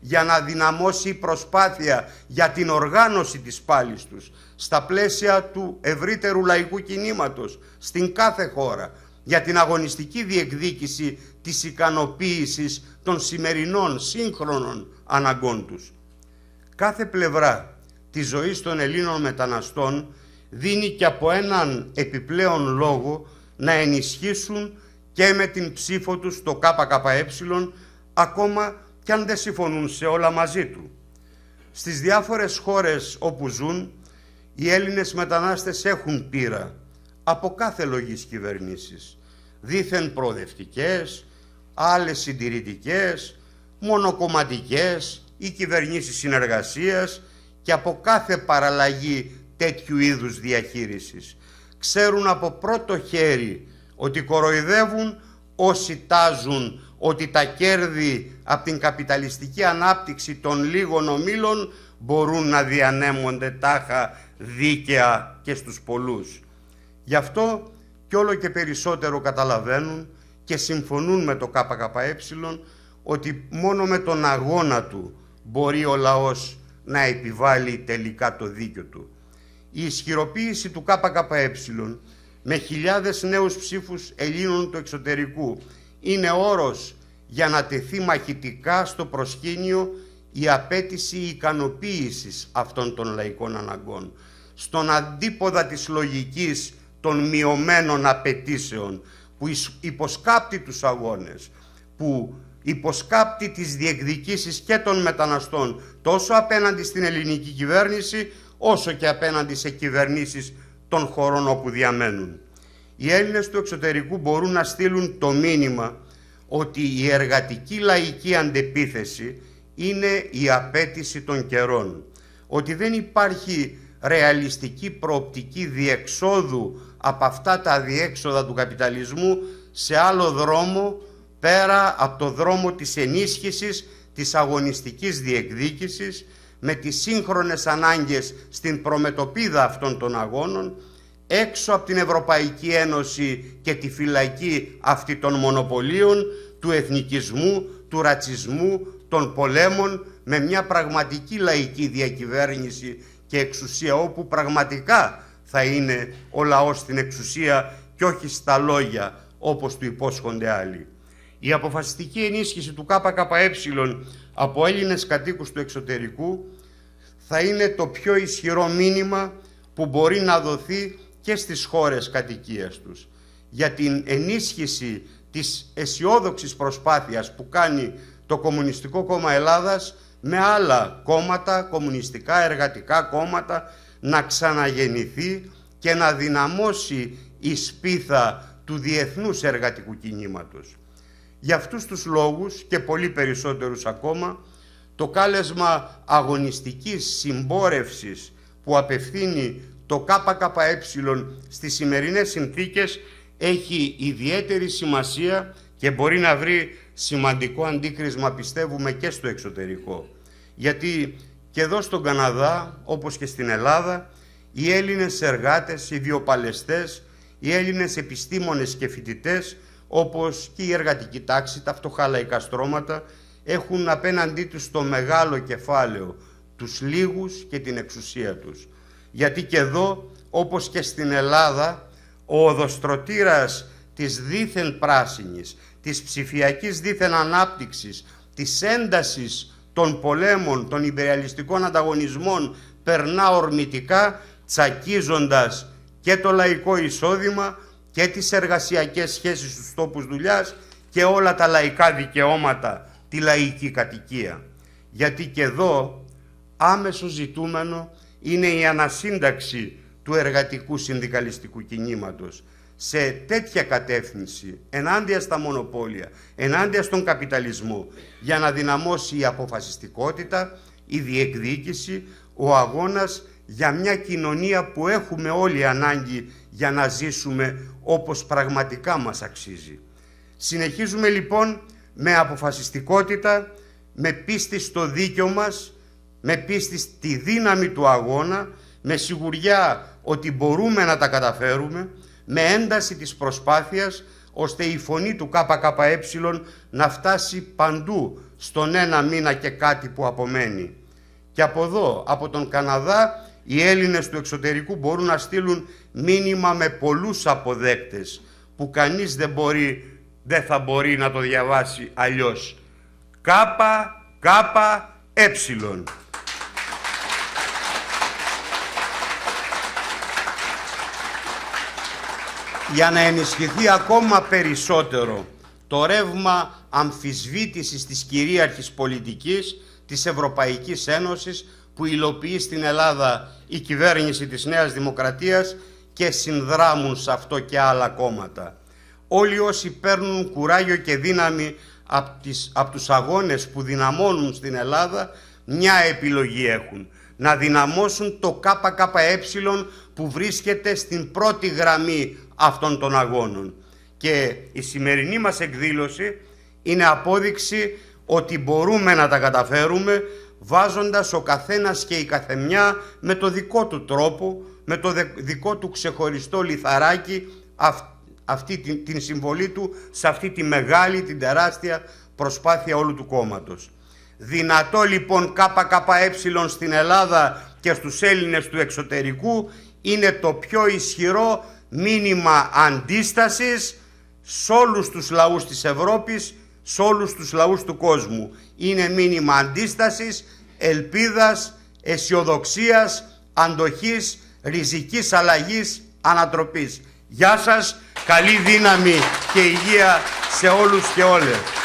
για να δυναμώσει η προσπάθεια για την οργάνωση της πάλης τους στα πλαίσια του ευρύτερου λαϊκού κινήματος στην κάθε χώρα για την αγωνιστική διεκδίκηση της ικανοποίησης των σημερινών σύγχρονων αναγκών τους. Κάθε πλευρά της ζωής των Ελλήνων μεταναστών δίνει και από έναν επιπλέον λόγο να ενισχύσουν και με την ψήφο τους στο ΚΚΕ, ακόμα κι αν δεν συμφωνούν σε όλα μαζί του. Στις διάφορες χώρες όπου ζουν, οι Έλληνες μετανάστες έχουν πείρα από κάθε λογής κυβερνήσεις, δήθεν προοδευτικές, άλλες συντηρητικές, μονοκομματικές ή κυβερνήσεις συνεργασίας και από κάθε παραλλαγή τέτοιου είδους διαχείρισης. Ξέρουν από πρώτο χέρι ότι κοροϊδεύουν όσοι τάζουν ότι τα κέρδη από την καπιταλιστική ανάπτυξη των λίγων ομίλων μπορούν να διανέμονται τάχα δίκαια και στους πολλούς. Γι' αυτό κι όλο και περισσότερο καταλαβαίνουν και συμφωνούν με το ΚΚΕ ότι μόνο με τον αγώνα του μπορεί ο λαός να επιβάλλει τελικά το δίκιο του. Η ισχυροποίηση του ΚΚΕ με χιλιάδες νέους ψήφους Ελλήνων του εξωτερικού. Είναι όρος για να τεθεί μαχητικά στο προσκήνιο η απέτηση ικανοποίησης αυτών των λαϊκών αναγκών. Στον αντίποδα της λογικής των μειωμένων απαιτήσεων που υποσκάπτει τους αγώνες, που υποσκάπτει τις διεκδικήσεις και των μεταναστών τόσο απέναντι στην ελληνική κυβέρνηση όσο και απέναντι σε κυβερνήσεις των χωρών όπου διαμένουν. Οι Έλληνες του εξωτερικού μπορούν να στείλουν το μήνυμα ότι η εργατική λαϊκή αντεπίθεση είναι η απέτηση των καιρών. Ότι δεν υπάρχει ρεαλιστική προοπτική διεξόδου από αυτά τα διέξοδα του καπιταλισμού σε άλλο δρόμο πέρα από το δρόμο της ενίσχυσης της αγωνιστικής διεκδίκησης με τις σύγχρονες ανάγκες στην προμετωπίδα αυτών των αγώνων έξω από την Ευρωπαϊκή Ένωση και τη φυλακή αυτή των μονοπωλίων του εθνικισμού, του ρατσισμού, των πολέμων με μια πραγματική λαϊκή διακυβέρνηση και εξουσία όπου πραγματικά θα είναι ο λαός στην εξουσία και όχι στα λόγια όπως του υπόσχονται άλλοι. Η αποφασιστική ενίσχυση του ΚΚΕ από Έλληνες κατοίκους του εξωτερικού θα είναι το πιο ισχυρό μήνυμα που μπορεί να δοθεί και στις χώρες κατοικίας τους. Για την ενίσχυση της αισιόδοξης προσπάθειας που κάνει το Κομμουνιστικό Κόμμα Ελλάδας με άλλα κόμματα, κομμουνιστικά εργατικά κόμματα, να ξαναγεννηθεί και να δυναμώσει η σπίθα του διεθνούς εργατικού κινήματος. Για αυτούς τους λόγους και πολύ περισσότερους ακόμα, το κάλεσμα αγωνιστικής συμπόρευσης που απευθύνει το ΚΚΕ στις σημερινές συνθήκες έχει ιδιαίτερη σημασία και μπορεί να βρει σημαντικό αντίκρισμα πιστεύουμε και στο εξωτερικό. Γιατί και εδώ στον Καναδά, όπως και στην Ελλάδα, οι Έλληνες εργάτες, οι βιοπαλαιστές, οι Έλληνες επιστήμονες και φοιτητές όπως και η εργατική τάξη, τα φτωχά στρώματα, έχουν απέναντί τους το μεγάλο κεφάλαιο, τους λίγους και την εξουσία τους. Γιατί και εδώ, όπως και στην Ελλάδα, ο οδοστρωτήρας της δίθεν πράσινης, της ψηφιακής δίθεν ανάπτυξης, της έντασης των πολέμων, των υπεριαλιστικών ανταγωνισμών, περνά ορμητικά, τσακίζοντας και το λαϊκό εισόδημα, και τις εργασιακές σχέσεις στους τόπους δουλειάς και όλα τα λαϊκά δικαιώματα, τη λαϊκή κατοικία. Γιατί και εδώ άμεσο ζητούμενο είναι η ανασύνταξη του εργατικού συνδικαλιστικού κινήματος σε τέτοια κατεύθυνση, ενάντια στα μονοπόλια, ενάντια στον καπιταλισμό, για να δυναμώσει η αποφασιστικότητα, η διεκδίκηση, ο αγώνας για μια κοινωνία που έχουμε όλοι ανάγκη για να ζήσουμε όπως πραγματικά μας αξίζει. Συνεχίζουμε λοιπόν με αποφασιστικότητα, με πίστη στο δίκιο μας, με πίστη στη δύναμη του αγώνα, με σιγουριά ότι μπορούμε να τα καταφέρουμε, με ένταση της προσπάθειας, ώστε η φωνή του ΚΚΕ να φτάσει παντού στον ένα μήνα και κάτι που απομένει. Και από εδώ, από τον Καναδά οι Έλληνες του εξωτερικού μπορούν να στείλουν μήνυμα με πολλούς αποδέκτες που κανείς δεν, μπορεί, δεν θα μπορεί να το διαβάσει αλλιώς. Κάπα, κάπα, έψιλον. Ε. Για να ενισχυθεί ακόμα περισσότερο το ρεύμα αμφισβήτησης της κυρίαρχης πολιτικής της Ευρωπαϊκής Ένωσης που υλοποιεί στην Ελλάδα η κυβέρνηση της Νέας Δημοκρατίας και συνδράμουν σε αυτό και άλλα κόμματα. Όλοι όσοι παίρνουν κουράγιο και δύναμη από, τις, από τους αγώνες που δυναμώνουν στην Ελλάδα, μια επιλογή έχουν. Να δυναμώσουν το ΚΚΕ που βρίσκεται στην πρώτη γραμμή αυτών των αγώνων. Και η σημερινή μας εκδήλωση είναι απόδειξη ότι μπορούμε να τα καταφέρουμε βάζοντας ο καθένας και η καθεμιά με το δικό του τρόπο, με το δικό του ξεχωριστό λιθαράκι αυτή την, συμβολή του σε αυτή τη μεγάλη, την τεράστια προσπάθεια όλου του κόμματος. Δυνατό λοιπόν ΚΚΕ στην Ελλάδα και στους Έλληνες του εξωτερικού είναι το πιο ισχυρό μήνυμα αντίστασης σε όλους τους λαούς της Ευρώπης σε όλους τους λαούς του κόσμου. Είναι μήνυμα αντίστασης, ελπίδας, αισιοδοξίας, αντοχής, ριζικής αλλαγής, ανατροπής. Γεια σας, καλή δύναμη και υγεία σε όλους και όλες.